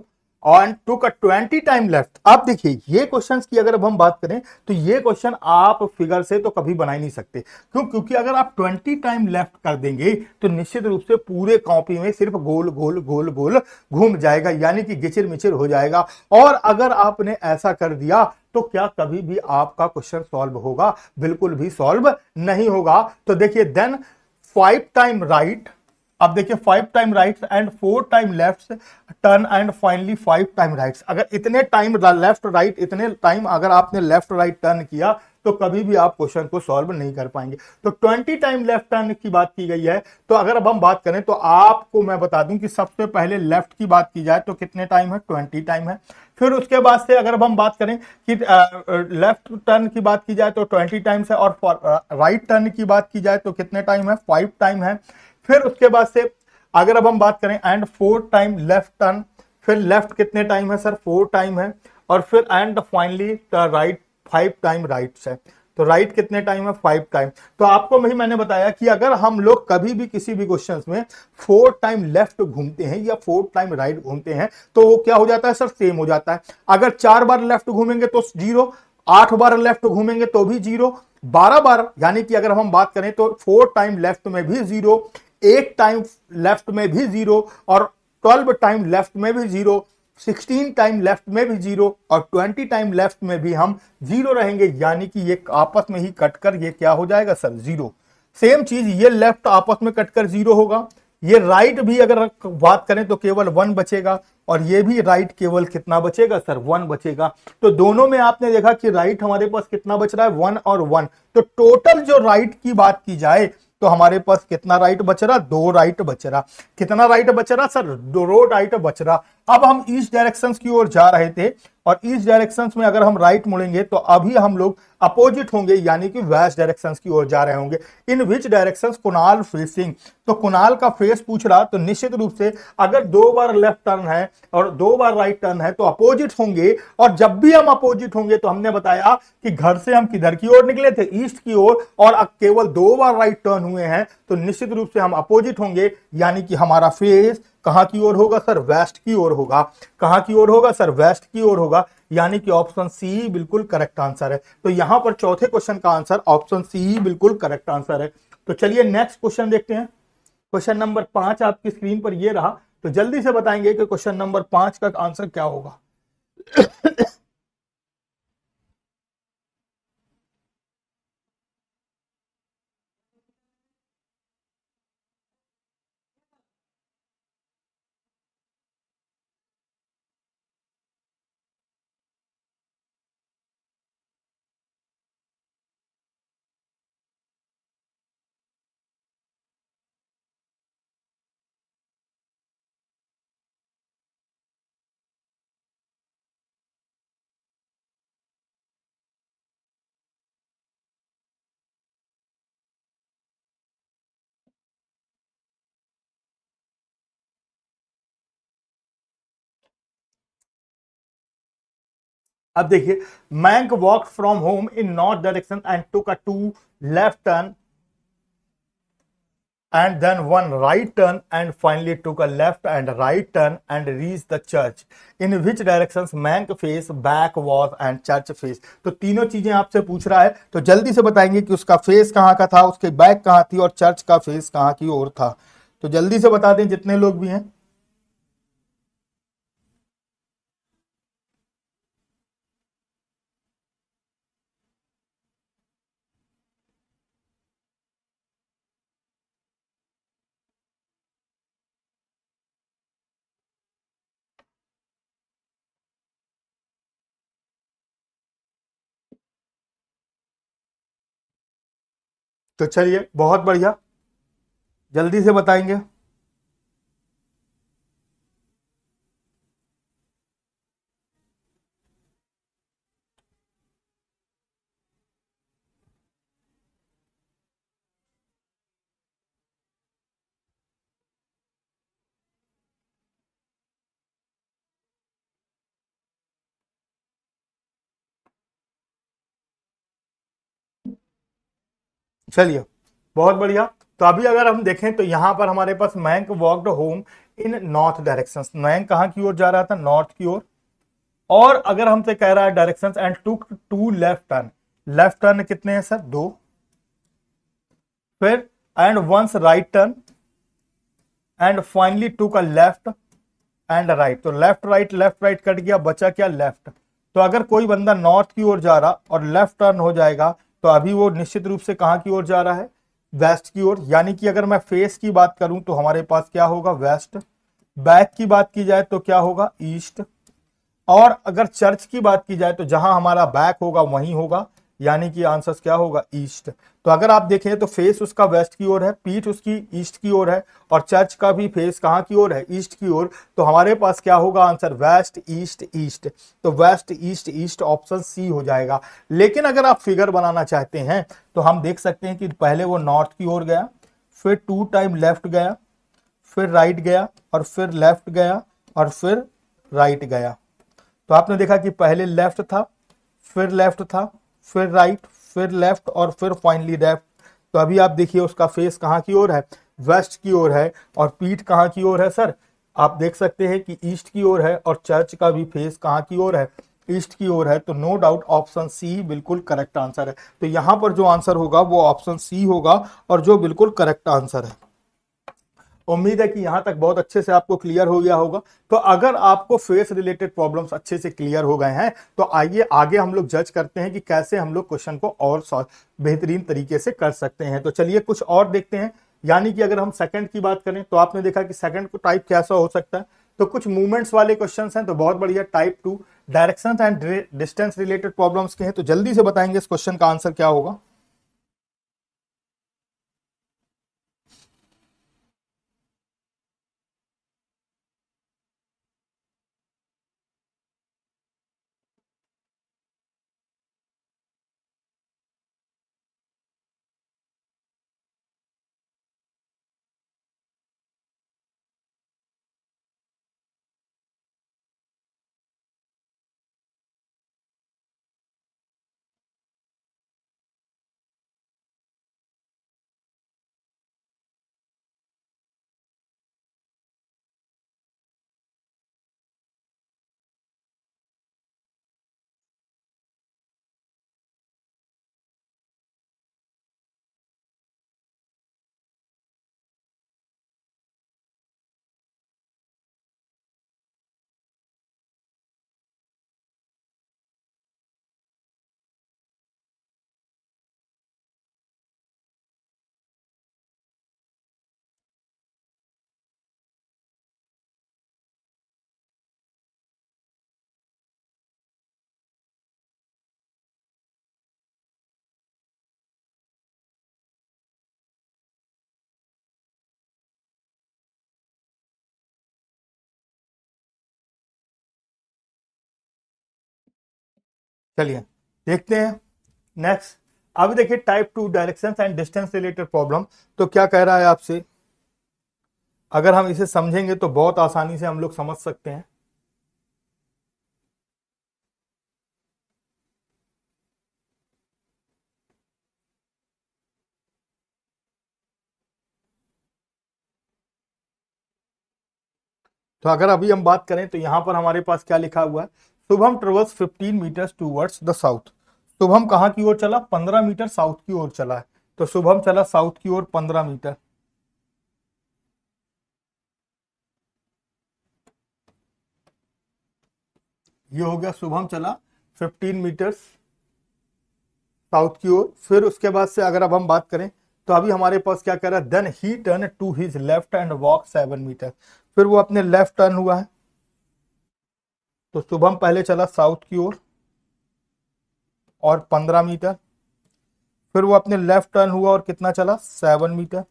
on took a twenty time left आप देखिए ये क्वेश्चन की अगर अब हम बात करें तो ये क्वेश्चन आप फिगर से तो कभी बना ही नहीं सकते क्यों क्योंकि अगर आप ट्वेंटी टाइम लेफ्ट कर देंगे तो निश्चित रूप से पूरे कॉपी में सिर्फ गोल गोल गोल गोल घूम जाएगा यानी कि गिचिर मिचिर हो जाएगा और अगर आपने ऐसा कर दिया तो क्या कभी भी आपका क्वेश्चन सॉल्व होगा बिल्कुल भी सॉल्व नहीं होगा तो देखिए देन फाइव टाइम राइट अब देखिए five time right and four time left turn and finally five time right अगर इतने टाइम लेफ्ट राइट इतने टाइम अगर आपने लेफ्ट राइट टर्न किया तो कभी भी आप क्वेश्चन को सॉल्व नहीं कर पाएंगे तो 20 टाइम लेफ्ट टर्न की बात की गई है तो अगर अब हम बात करें तो आपको मैं बता दूं कि सबसे पहले लेफ्ट की बात की जाए तो कितने टाइम है 20 टाइम है फिर उसके बाद से अगर अब हम बात करें कि लेफ्ट टर्न की बात की जाए तो 20 टाइम्स है और राइट टर्न की बात की जाए तो कितने टाइम है फाइव टाइम है फिर उसके बाद से अगर अब हम बात करें and four time left turn फिर लेफ्ट कितने टाइम है सर फोर टाइम है और फिर and finally right five time right है तो राइट right कितने टाइम है फाइव टाइम तो आपको भी मैंने बताया कि अगर हम लोग कभी भी किसी भी क्वेश्चन में फोर टाइम लेफ्ट घूमते हैं या फोर टाइम राइट घूमते हैं तो वो क्या हो जाता है सर सेम हो जाता है अगर चार बार लेफ्ट घूमेंगे तो जीरो आठ बार लेफ्ट घूमेंगे तो भी जीरो बारह बार यानी कि अगर हम बात करें तो फोर टाइम लेफ्ट में भी जीरो एट टाइम लेफ्ट में भी जीरो और ट्वेल्व टाइम लेफ्ट में भी जीरो सिक्सटीन टाइम लेफ्ट में भी जीरो और ट्वेंटी टाइम लेफ्ट में भी हम जीरो रहेंगे यानी कि ये आपस में ही कटकर ये क्या हो जाएगा सर जीरो सेम चीज ये लेफ्ट आपस में कटकर जीरो होगा ये राइट भी अगर बात करें तो केवल वन बचेगा और ये भी राइट केवल कितना बचेगा सर वन बचेगा तो दोनों में आपने देखा कि राइट हमारे पास कितना बच रहा है वन और वन तो टोटल जो राइट की बात की जाए तो हमारे पास कितना राइट बच रहा दो राइट बच रहा कितना राइट बच रहा सर दो राइट बच रहा अब हम ईस्ट डायरेक्शन की ओर जा रहे थे और ईस्ट डायरेक्शन में अगर हम राइट मुड़ेंगे तो अभी हम लोग अपोजिट होंगे यानी कि वेस्ट डायरेक्शन की ओर जा रहे होंगे in which direction Kunal facing तो कुनाल का फेस पूछ रहा तो निश्चित रूप से अगर दो बार लेफ्ट टर्न है और दो बार राइट टर्न है तो अपोजिट होंगे और जब भी हम अपोजिट होंगे तो हमने बताया कि घर से हम किधर की ओर निकले थे ईस्ट की ओर और, और केवल दो बार राइट टर्न हुए हैं तो निश्चित रूप से हम अपोजिट होंगे यानी कि हमारा फेस कहाँ की ओर होगा सर वेस्ट की ओर होगा कहाँ की ओर होगा सर वेस्ट की ओर होगा यानी कि ऑप्शन सी बिल्कुल करेक्ट आंसर है तो यहां पर चौथे क्वेश्चन का आंसर ऑप्शन सी बिल्कुल करेक्ट आंसर है तो चलिए नेक्स्ट क्वेश्चन देखते हैं क्वेश्चन नंबर पांच आपकी स्क्रीन पर यह रहा तो जल्दी से बताएंगे कि क्वेश्चन नंबर पांच का आंसर क्या होगा अब देखिए Mayank walk from home in north direction and two का two left turn and then one right turn and finally took a left and right turn and reach the church in which direction Mayank face back walk and church face तो तीनों चीजें आपसे पूछ रहा है तो जल्दी से बताएंगे कि उसका फेस कहां का था उसके बैक कहां थी और चर्च का फेस कहां की ओर था तो जल्दी से बता दें जितने लोग भी हैं तो चलिए बहुत बढ़िया जल्दी से बताएंगे चलिए बहुत बढ़िया तो अभी अगर हम देखें तो यहां पर हमारे पास Mayank walked home in north direction Mayank कहां की ओर जा रहा था नॉर्थ की ओर और अगर हमसे कह रहा है direction and took two left turn left turn कितने हैं सर दो फिर and once right turn and finally took a left and right तो left right left right cut गया बचा क्या लेफ्ट तो अगर कोई बंदा नॉर्थ की ओर जा रहा और लेफ्ट टर्न हो जाएगा तो अभी वो निश्चित रूप से कहाँ की ओर जा रहा है वेस्ट की ओर यानी कि अगर मैं फेस की बात करूं तो हमारे पास क्या होगा वेस्ट बैक की बात की जाए तो क्या होगा ईस्ट और अगर चर्च की बात की जाए तो जहां हमारा बैक होगा वहीं होगा यानी कि आंसर क्या होगा ईस्ट तो अगर आप देखें तो फेस उसका वेस्ट की ओर है पीठ उसकी ईस्ट की ओर है और चर्च का भी फेस कहाँ की ओर है ईस्ट की ओर तो हमारे पास क्या होगा आंसर वेस्ट ईस्ट ईस्ट तो west east east option C हो जाएगा लेकिन अगर आप फिगर बनाना चाहते हैं तो हम देख सकते हैं कि पहले वो नॉर्थ की ओर गया फिर टू टाइम लेफ्ट गया फिर राइट गया और फिर लेफ्ट गया और फिर राइट गया तो आपने देखा कि पहले लेफ्ट था फिर लेफ्ट था फिर राइट फिर लेफ्ट और फिर फाइनली लेफ्ट तो अभी आप देखिए उसका फेस कहाँ की ओर है वेस्ट की ओर है और पीठ कहाँ की ओर है सर आप देख सकते हैं कि ईस्ट की ओर है और चर्च का भी फेस कहाँ की ओर है ईस्ट की ओर है तो नो डाउट ऑप्शन सी बिल्कुल करेक्ट आंसर है तो यहाँ पर जो आंसर होगा वो ऑप्शन सी होगा और जो बिल्कुल करेक्ट आंसर है उम्मीद है कि यहां तक बहुत अच्छे से आपको क्लियर हो गया होगा तो अगर आपको फेस रिलेटेड प्रॉब्लम्स अच्छे से क्लियर हो गए हैं तो आइए आगे हम लोग जज करते हैं कि कैसे हम लोग क्वेश्चन को और बेहतरीन तरीके से कर सकते हैं तो चलिए कुछ और देखते हैं यानी कि अगर हम सेकंड की बात करें तो आपने देखा कि सेकंड को टाइप कैसा हो सकता है तो कुछ मूवमेंट्स वाले क्वेश्चन हैं तो बहुत बढ़िया type two direction and distance related problems के हैं तो जल्दी से बताएंगे इस क्वेश्चन का आंसर क्या होगा चलिए देखते हैं नेक्स्ट अब देखिए type two direction and distance related problem तो क्या कह रहा है आपसे अगर हम इसे समझेंगे तो बहुत आसानी से हम लोग समझ सकते हैं तो अगर अभी हम बात करें तो यहां पर हमारे पास क्या लिखा हुआ है Shubham travels 15 meter towards the south Shubham कहाँ की ओर चला 15 मीटर साउथ की ओर चला है तो शुभम चला साउथ की ओर 15 मीटर ये हो गया शुभम चला 15 मीटर्स साउथ की ओर फिर उसके बाद से अगर अब हम बात करें तो अभी हमारे पास क्या कह रहा है then he turn to his left and walk seven meter फिर वो अपने लेफ्ट टर्न हुआ है तो शुभम पहले चला साउथ की ओर और पंद्रह मीटर फिर वो अपने लेफ्ट टर्न हुआ और कितना चला सेवन मीटर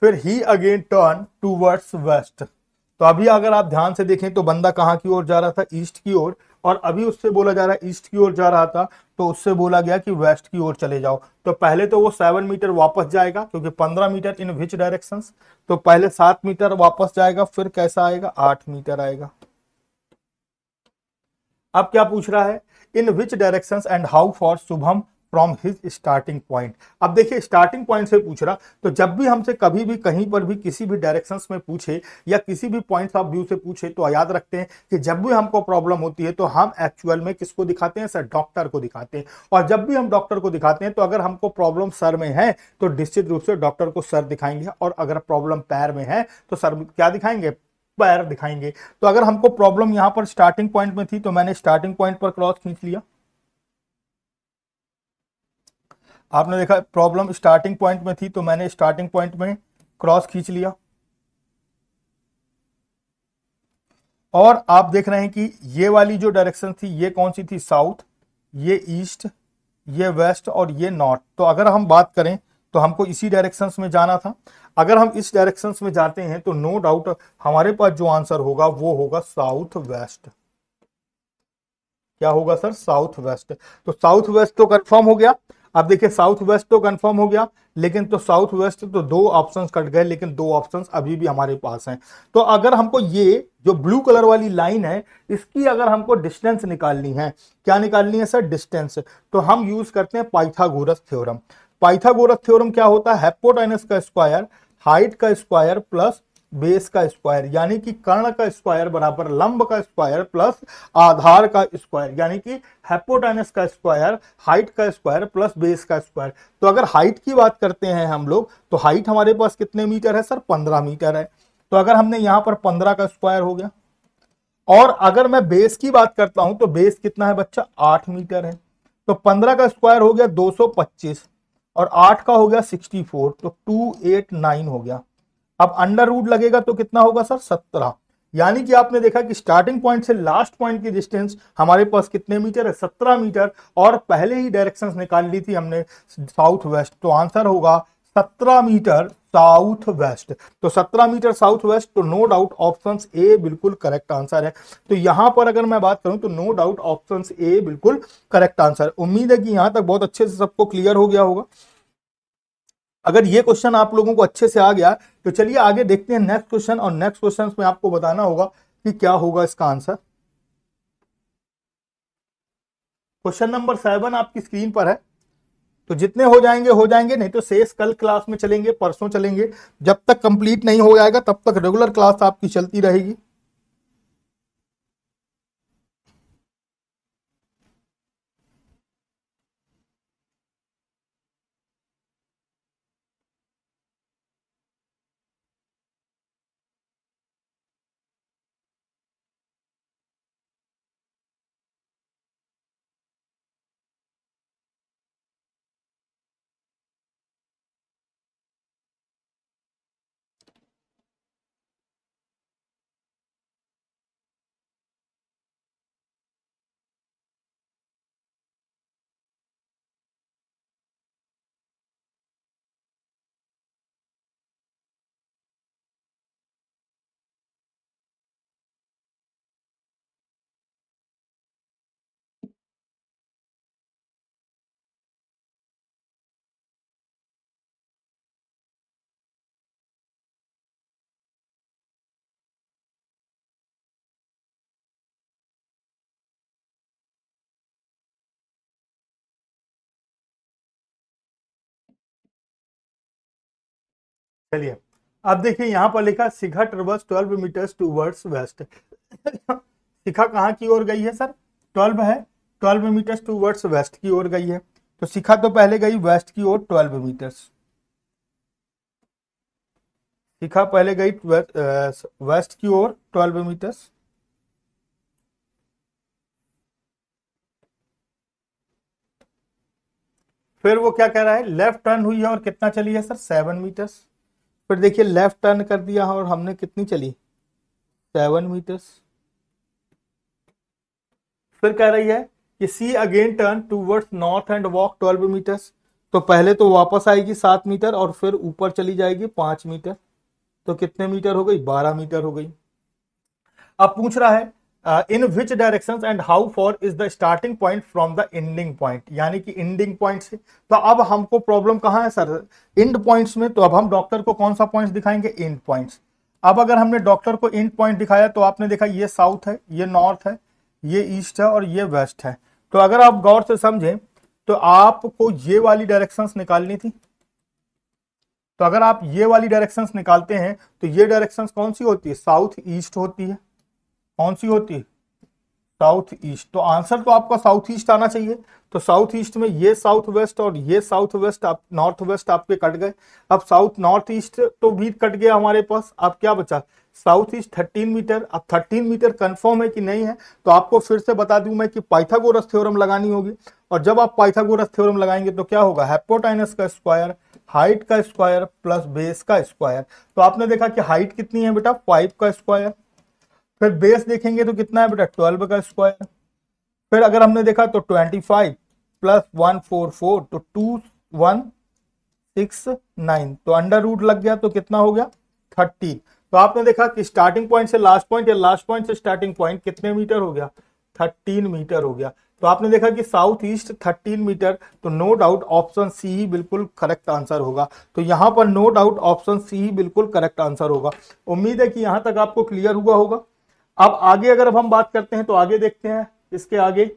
फिर he again turn towards west तो अभी अगर आप ध्यान से देखें तो बंदा कहां की ओर जा रहा था ईस्ट की ओर और अभी उससे बोला जा रहा है ईस्ट की ओर जा रहा था तो उससे बोला गया कि वेस्ट की ओर चले जाओ तो पहले तो वो सेवन मीटर वापस जाएगा क्योंकि पंद्रह मीटर इन विच डायरेक्शंस तो पहले सात मीटर वापस जाएगा फिर कैसा आएगा आठ मीटर आएगा अब क्या पूछ रहा है in which direction and how far Shubham from his starting point अब देखिए स्टार्टिंग पॉइंट से पूछ रहा तो जब भी हमसे कभी भी कहीं पर भी किसी भी डायरेक्शन में पूछे या किसी भी पॉइंट ऑफ व्यू से पूछे तो याद रखते हैं कि जब भी हमको प्रॉब्लम होती है तो हम एक्चुअल में किसको दिखाते हैं सर डॉक्टर को दिखाते हैं और जब भी हम डॉक्टर को दिखाते हैं तो अगर हमको प्रॉब्लम सर में है तो निश्चित रूप से डॉक्टर को सर दिखाएंगे और अगर प्रॉब्लम पैर में है तो सर क्या दिखाएंगे पैर दिखाएंगे तो अगर हमको प्रॉब्लम यहां पर स्टार्टिंग पॉइंट में थी तो मैंने स्टार्टिंग पॉइंट पर क्रॉस खींच लिया आपने देखा प्रॉब्लम स्टार्टिंग पॉइंट में थी तो मैंने स्टार्टिंग पॉइंट में क्रॉस खींच लिया और आप देख रहे हैं कि ये वाली जो डायरेक्शन थी ये कौन सी थी साउथ ये ईस्ट ये वेस्ट और ये नॉर्थ तो अगर हम बात करें तो हमको इसी डायरेक्शन में जाना था अगर हम इस डायरेक्शन में जाते हैं तो नो डाउट हमारे पास जो आंसर होगा वो होगा साउथ वेस्ट क्या होगा सर साउथ वेस्ट तो साउथ वेस्ट तो कंफर्म हो गया अब देखिए साउथ वेस्ट तो कंफर्म हो गया लेकिन तो साउथ वेस्ट तो दो ऑप्शंस कट गए लेकिन दो ऑप्शंस अभी भी हमारे पास हैं तो अगर हमको ये जो ब्लू कलर वाली लाइन है इसकी अगर हमको डिस्टेंस निकालनी है क्या निकालनी है सर डिस्टेंस तो हम यूज करते हैं पाइथागोरस थ्योरम पाइथागोरस थ्योरम क्या होता है हेपोटाइनस का स्क्वायर हाइट का स्क्वायर प्लस बेस का स्क्वायर यानी कि कर्ण का स्क्वायर बराबर लंब का स्क्वायर प्लस आधार का स्क्वायर यानी कि हेपोटाइनस का स्क्वायर हाइट का स्क्वायर प्लस बेस का स्क्वायर तो अगर हाइट की बात करते हैं हम लोग तो हाइट हमारे पास कितने मीटर है सर पंद्रह मीटर है तो अगर हमने यहां पर पंद्रह का स्क्वायर हो गया और अगर मैं बेस की बात करता हूं तो बेस कितना है बच्चा आठ मीटर है तो पंद्रह का स्क्वायर हो गया दो सौ पच्चीस और आठ का हो गया सिक्सटी फोर तो टू एट नाइन हो गया अब अंडर रूट लगेगा तो कितना होगा सर सत्रह यानी कि आपने देखा कि स्टार्टिंग पॉइंट से लास्ट पॉइंट की डिस्टेंस हमारे पास कितने मीटर है सत्रह मीटर और पहले ही डायरेक्शंस निकाल ली थी हमने साउथ वेस्ट तो आंसर होगा सत्रह मीटर साउथ वेस्ट तो सत्रह मीटर साउथ वेस्ट तो नो डाउट ऑप्शन ए बिल्कुल करेक्ट आंसर है तो यहां पर अगर मैं बात करूं तो नो डाउट ऑप्शन ए बिल्कुल करेक्ट आंसर उम्मीद है कि यहां तक बहुत अच्छे से सबको क्लियर हो गया होगा अगर ये क्वेश्चन आप लोगों को अच्छे से आ गया तो चलिए आगे देखते हैं नेक्स्ट क्वेश्चन और नेक्स्ट क्वेश्चन में आपको बताना होगा कि क्या होगा इसका आंसर क्वेश्चन नंबर सेवन आपकी स्क्रीन पर है तो जितने हो जाएंगे हो जाएंगे नहीं तो शेष कल क्लास में चलेंगे परसों चलेंगे जब तक कंप्लीट नहीं हो जाएगा तब तक रेगुलर क्लास आपकी चलती रहेगी चलिए अब देखिए यहाँ पर लिखा Shikha traverse 12 metres towards west Shikha कहाँ की ओर गई है सर 12 है 12 मीटर्स टू वर्ड्स वेस्ट की ओर गई है तो शिखा तो पहले गई वेस्ट की ओर 12 मीटर्स शिखा पहले गई वेस्ट की ओर 12 मीटर्स फिर वो क्या कह रहा है लेफ्ट टर्न हुई है और कितना चली है सर सेवन मीटर्स फिर देखिए लेफ्ट टर्न कर दिया और हमने कितनी चली सेवन मीटर्स फिर कह रही है कि she again turn towards north and walk twelve metres तो पहले तो वापस आएगी सात मीटर और फिर ऊपर चली जाएगी पांच मीटर तो कितने मीटर हो गई बारह मीटर हो गई अब पूछ रहा है in which direction and how far is the starting point from the ending point यानी कि एंडिंग पॉइंट से तो अब हमको प्रॉब्लम कहाँ है सर एंड पॉइंट्स में तो अब हम डॉक्टर को कौन सा पॉइंट दिखाएंगे एंड पॉइंट्स अब अगर हमने डॉक्टर को एंड पॉइंट दिखाया तो आपने देखा ये साउथ है ये नॉर्थ है ये ईस्ट है और ये वेस्ट है तो अगर आप गौर से समझें तो आपको ये वाली डायरेक्शन निकालनी थी तो अगर आप ये वाली डायरेक्शन निकालते हैं तो ये डायरेक्शन कौन सी होती है साउथ ईस्ट होती है कौन सी होती है साउथ ईस्ट तो आंसर तो आपका साउथ ईस्ट आना चाहिए तो साउथ ईस्ट में ये साउथ वेस्ट और ये साउथ वेस्ट आप नॉर्थ वेस्ट आपके कट गए अब साउथ नॉर्थ ईस्ट तो भी कट गया हमारे पास अब क्या बचा साउथ ईस्ट थर्टीन मीटर अब थर्टीन मीटर कंफर्म है कि नहीं है तो आपको फिर से बता दूं मैं कि पाइथागोरस थ्योरम लगानी होगी और जब आप पाइथागोरस थ्योरम लगाएंगे तो क्या होगा हेपोटाइनस का स्क्वायर हाइट का स्क्वायर प्लस बेस का स्क्वायर तो आपने देखा कि हाइट कितनी है बेटा फाइव का स्क्वायर फिर बेस देखेंगे तो कितना है बेटा ट्वेल्व का स्क्वायर फिर अगर हमने देखा तो twenty five plus one four four तो टू वन सिक्स नाइन तो अंडर रूट लग गया तो कितना हो गया थर्टी तो आपने देखा कि स्टार्टिंग पॉइंट से लास्ट पॉइंट या लास्ट पॉइंट से स्टार्टिंग पॉइंट कितने मीटर हो गया थर्टीन मीटर हो गया तो आपने देखा कि साउथ ईस्ट थर्टीन मीटर तो नो डाउट ऑप्शन सी ही बिल्कुल करेक्ट आंसर होगा तो यहां पर नो डाउट ऑप्शन सी ही बिल्कुल करेक्ट आंसर होगा उम्मीद है कि यहां तक आपको क्लियर हुआ होगा अब आगे अगर अब हम बात करते हैं तो आगे देखते हैं इसके आगे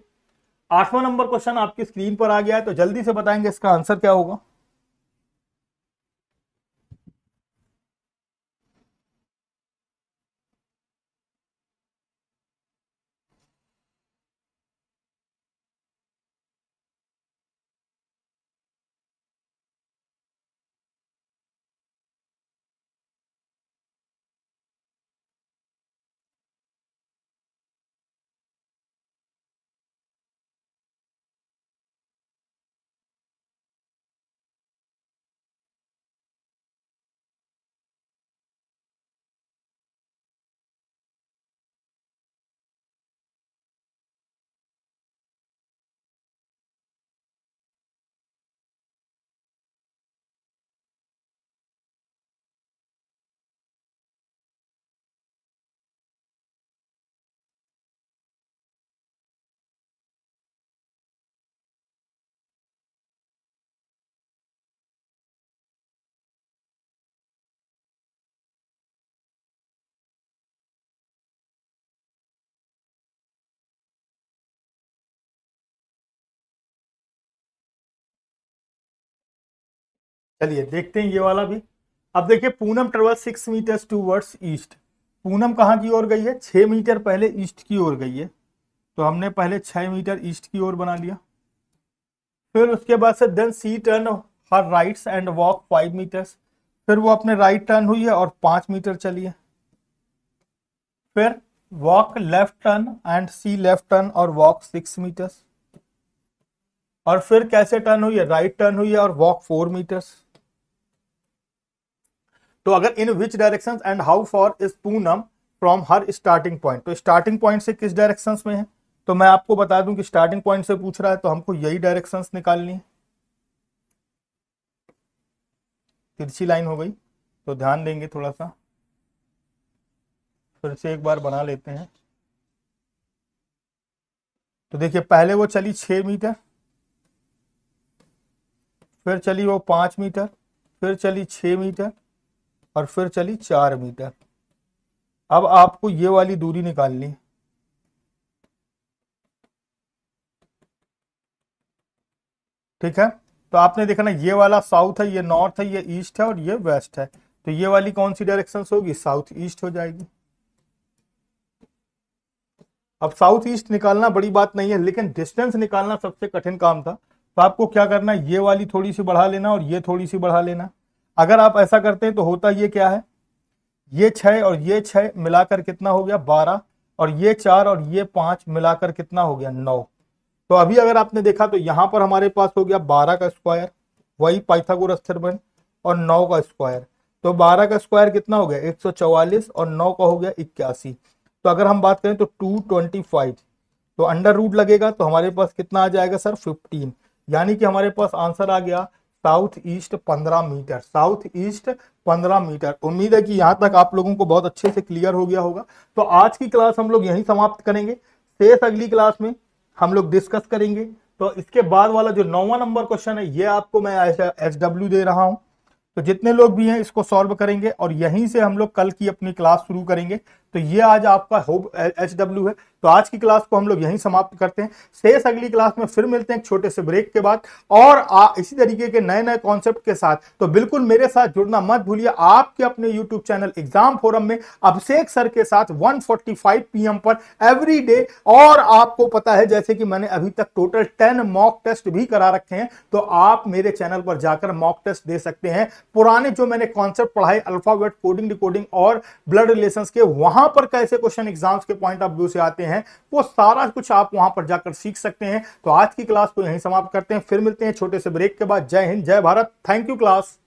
आठवां नंबर क्वेश्चन आपकी स्क्रीन पर आ गया है तो जल्दी से बताएंगे इसका आंसर क्या होगा चलिए देखते हैं ये वाला भी अब देखिए Poonam travel six metre towards east Poonam कहाँ की ओर गई है छः मीटर पहले ईस्ट की ओर गई है तो हमने पहले छः मीटर ईस्ट की ओर बना लिया फिर उसके बाद से then she turn her rights and walk five metres फिर वो अपने राइट टर्न हुई है और पाँच मीटर चली है फिर walk left turn and she left turn और वॉक सिक्स मीटर्स और फिर कैसे टर्न हुई है राइट right टर्न हुई है और वॉक फोर मीटर्स तो अगर in which direction and how far is Poonam from her starting point तो स्टार्टिंग पॉइंट से किस डायरेक्शन में है तो मैं आपको बता दूं कि स्टार्टिंग पॉइंट से पूछ रहा है तो हमको यही डायरेक्शन निकालनी है तिरछी लाइन हो गई तो ध्यान देंगे थोड़ा सा फिर से एक बार बना लेते हैं तो देखिए पहले वो चली छः मीटर फिर चली वो पांच मीटर फिर चली छः मीटर और फिर चली चार मीटर अब आपको ये वाली दूरी निकालनी ठीक है तो आपने देखा ना ये वाला साउथ है ये नॉर्थ है ये ईस्ट है और ये वेस्ट है तो ये वाली कौन सी डायरेक्शन होगी साउथ ईस्ट हो जाएगी अब साउथ ईस्ट निकालना बड़ी बात नहीं है लेकिन डिस्टेंस निकालना सबसे कठिन काम था तो आपको क्या करना है ये वाली थोड़ी सी बढ़ा लेना और ये थोड़ी सी बढ़ा लेना अगर आप ऐसा करते हैं तो होता ये क्या है ये छः और ये छः मिलाकर कितना हो गया बारह और ये चार और ये पांच मिलाकर कितना हो गया नौ तो अभी अगर आपने देखा तो यहां पर हमारे पास हो गया बारह का स्क्वायर वही पाइथागोरस थ्योरम और नौ का स्क्वायर तो बारह का स्क्वायर कितना हो गया चौवालीस और नौ का हो गया इक्यासी तो अगर हम बात करें तो फाइव तो अंडर रूट लगेगा तो हमारे पास कितना आ जाएगा सर 15 यानी कि हमारे पास आंसर आ गया साउथ ईस्ट पंद्रह मीटर साउथ ईस्ट पंद्रह मीटर उम्मीद है कि यहां तक आप लोगों को बहुत अच्छे से क्लियर हो गया होगा तो आज की क्लास हम लोग यहीं समाप्त करेंगे शेष अगली क्लास में हम लोग डिस्कस करेंगे तो इसके बाद वाला जो नौवा नंबर क्वेश्चन है ये आपको मैं एस डब्ल्यू दे रहा हूं तो जितने लोग भी हैं इसको सॉल्व करेंगे और यहीं से हम लोग कल की अपनी क्लास शुरू करेंगे तो ये आज आपका होप एच डब्ल्यू है तो आज की क्लास को हम लोग यहीं समाप्त करते हैं शेष अगली क्लास में फिर मिलते हैं एक छोटे से ब्रेक के बाद और आ, इसी तरीके के नए नए कॉन्सेप्ट के साथ तो बिल्कुल मेरे साथ जुड़ना मत भूलिए आपके अपने यूट्यूब चैनल एग्जाम फोरम में अभिषेक सर के साथ वन फोर्टी पर एवरी और आपको पता है जैसे कि मैंने अभी तक टोटल टेन मॉक टेस्ट भी करा रखे हैं तो आप मेरे चैनल पर जाकर मॉक टेस्ट दे सकते हैं पुराने जो मैंने कॉन्सेप्ट पढ़ाए अल्फावेट कोडिंग डिकोडिंग और ब्लड रिलेशन के वहां पर कैसे क्वेश्चन एग्जाम्स के पॉइंट ऑफ व्यू से आते हैं हैं वो सारा कुछ आप वहां पर जाकर सीख सकते हैं तो आज की क्लास को यहीं समाप्त करते हैं फिर मिलते हैं छोटे से ब्रेक के बाद जय हिंद जय भारत थैंक यू क्लास